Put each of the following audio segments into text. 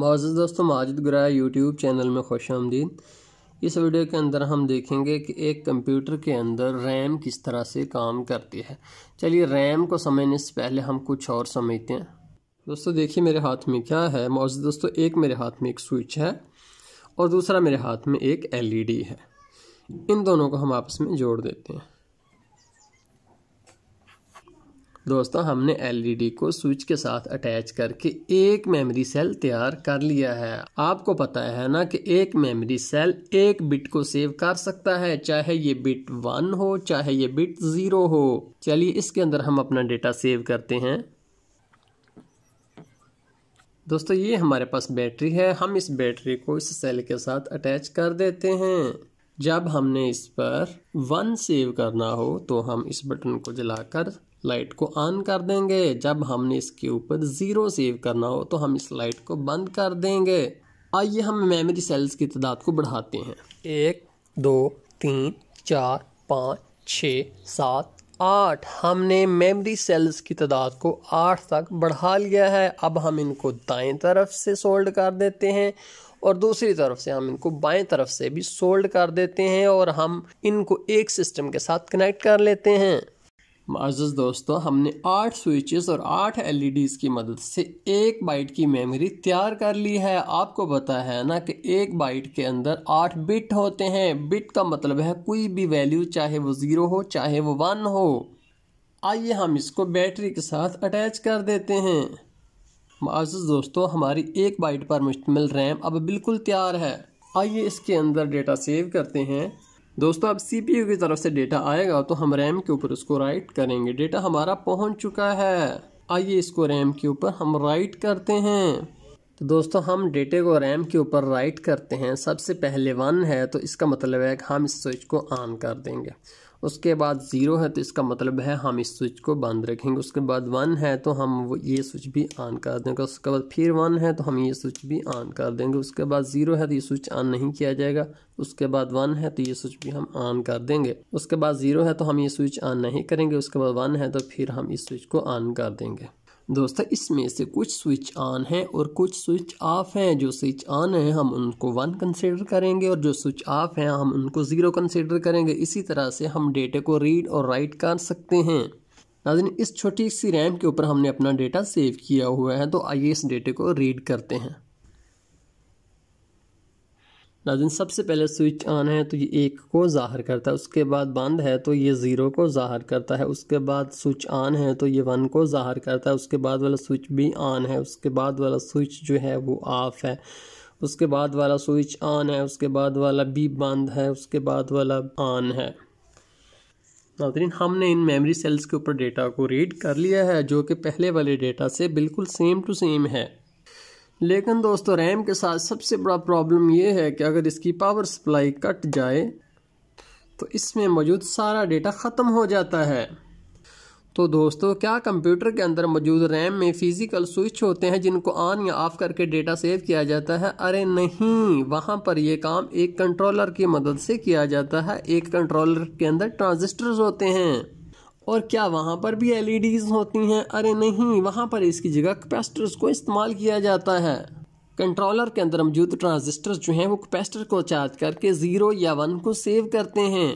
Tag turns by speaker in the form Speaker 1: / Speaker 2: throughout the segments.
Speaker 1: मौजूद दोस्तों माजिद गुरा यूट्यूब चैनल में खुश आमदीद इस वीडियो के अंदर हम देखेंगे कि एक कंप्यूटर के अंदर रैम किस तरह से काम करती है चलिए रैम को समझने से पहले हम कुछ और समझते हैं दोस्तों देखिए मेरे हाथ में क्या है मौजूद दोस्तों एक मेरे हाथ में एक स्विच है और दूसरा मेरे हाथ में एक एल e है इन दोनों को हम आपस में जोड़ देते हैं दोस्तों हमने एलईडी e को स्विच के साथ अटैच करके एक मेमोरी सेल तैयार कर लिया है आपको पता है ना कि एक मेमोरी सेल एक बिट को सेव कर सकता है चाहे ये बिट वन हो चाहे ये बिट ज़ीरो हो चलिए इसके अंदर हम अपना डेटा सेव करते हैं दोस्तों ये हमारे पास बैटरी है हम इस बैटरी को इस सेल के साथ अटैच कर देते हैं जब हमने इस पर वन सेव करना हो तो हम इस बटन को जलाकर लाइट को ऑन कर देंगे जब हमने इसके ऊपर ज़ीरो सेव करना हो तो हम इस लाइट को बंद कर देंगे आइए हम मेमोरी सेल्स की तादाद को बढ़ाते हैं एक दो तीन चार पाँच छः सात आठ हमने मेमोरी सेल्स की तादाद को आठ तक बढ़ा लिया है अब हम इनको दाएं तरफ से सोल्ड कर देते हैं और दूसरी तरफ से हम इनको बाएं तरफ से भी सोल्ड कर देते हैं और हम इनको एक सिस्टम के साथ कनेक्ट कर लेते हैं मार्जस दोस्तों हमने आठ स्विचेस और आठ एलईडीज़ e की मदद से एक बाइट की मेमोरी तैयार कर ली है आपको पता है ना कि एक बाइट के अंदर आठ बिट होते हैं बिट का मतलब है कोई भी वैल्यू चाहे वो ज़ीरो हो चाहे वो वन हो आइए हम इसको बैटरी के साथ अटैच कर देते हैं मार्जस दोस्तों हमारी एक बाइट पर मुश्तमल रैम अब बिल्कुल तैयार है आइए इसके अंदर डेटा सेव करते हैं दोस्तों अब सी की तरफ से डेटा आएगा तो हम रैम के ऊपर उसको राइट करेंगे डेटा हमारा पहुंच चुका है आइए इसको रैम के ऊपर हम राइट करते हैं तो दोस्तों हम डेटे को रैम के ऊपर राइट करते हैं सबसे पहले वन है तो इसका मतलब है कि हम इस स्विच को ऑन कर देंगे उसके बाद ज़ीरो है तो इसका मतलब है हम इस स्विच को बंद रखेंगे उसके बाद वन है तो हम वो ये स्विच भी ऑन कर देंगे उसके बाद फिर वन है तो हम ये स्विच भी ऑन कर देंगे उसके बाद ज़ीरो है तो ये स्विच ऑन नहीं किया जाएगा उसके बाद वन है तो ये स्विच भी हम ऑन कर देंगे उसके बाद ज़ीरो है तो हम ये स्विच ऑन नहीं करेंगे उसके बाद वन है तो फिर हम इस स्विच को ऑन कर देंगे दोस्तों इसमें से कुछ स्विच ऑन हैं और कुछ स्विच ऑफ हैं जो स्विच ऑन हैं हम उनको वन कंसीडर करेंगे और जो स्विच ऑफ हैं हम उनको ज़ीरो कंसिडर करेंगे इसी तरह से हम डेटा को रीड और राइट कर सकते हैं नाजिन इस छोटी सी रैम के ऊपर हमने अपना डेटा सेव किया हुआ है तो आइए इस डेटे को रीड करते हैं नाजिन सबसे पहले स्विच ऑन है तो ये एक को ज़ाहर करता है उसके बाद बंद है तो ये ज़ीरो को ज़ाहर करता है उसके बाद स्विच ऑन है तो ये वन को ज़ाहर करता है उसके बाद वाला स्विच भी ऑन है उसके बाद वाला स्विच जो है वो ऑफ़ है उसके बाद वाला स्विच ऑन है उसके बाद वाला भी बंद है उसके बाद वाला ऑन है नाजरीन हमने इन मेमोरी सेल्स के ऊपर डेटा को रीड कर लिया है जो कि पहले वाले डेटा से बिल्कुल सेम टू सेम है लेकिन दोस्तों रैम के साथ सबसे बड़ा प्रॉब्लम ये है कि अगर इसकी पावर सप्लाई कट जाए तो इसमें मौजूद सारा डेटा ख़त्म हो जाता है तो दोस्तों क्या कंप्यूटर के अंदर मौजूद रैम में फ़िज़िकल स्विच होते हैं जिनको ऑन या ऑफ़ करके डेटा सेव किया जाता है अरे नहीं वहाँ पर यह काम एक कंट्रोलर की मदद से किया जाता है एक कंट्रोलर के अंदर ट्रांजिस्टर्स होते हैं और क्या वहाँ पर भी एल e होती हैं अरे नहीं वहाँ पर इसकी जगह कैपेसिटर्स को इस्तेमाल किया जाता है कंट्रोलर के अंदर मौजूद ट्रांजिस्टर्स जो हैं वो कैपेसिटर को चार्ज करके ज़ीरो या वन को सेव करते हैं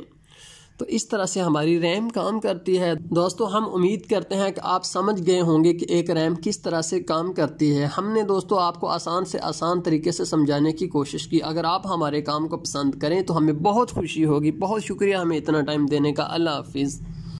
Speaker 1: तो इस तरह से हमारी रैम काम करती है दोस्तों हम उम्मीद करते हैं कि आप समझ गए होंगे कि एक रैम किस तरह से काम करती है हमने दोस्तों आपको आसान से आसान तरीके से समझाने की कोशिश की अगर आप हमारे काम को पसंद करें तो हमें बहुत खुशी होगी बहुत शुक्रिया हमें इतना टाइम देने का अल्लाह हाफिज़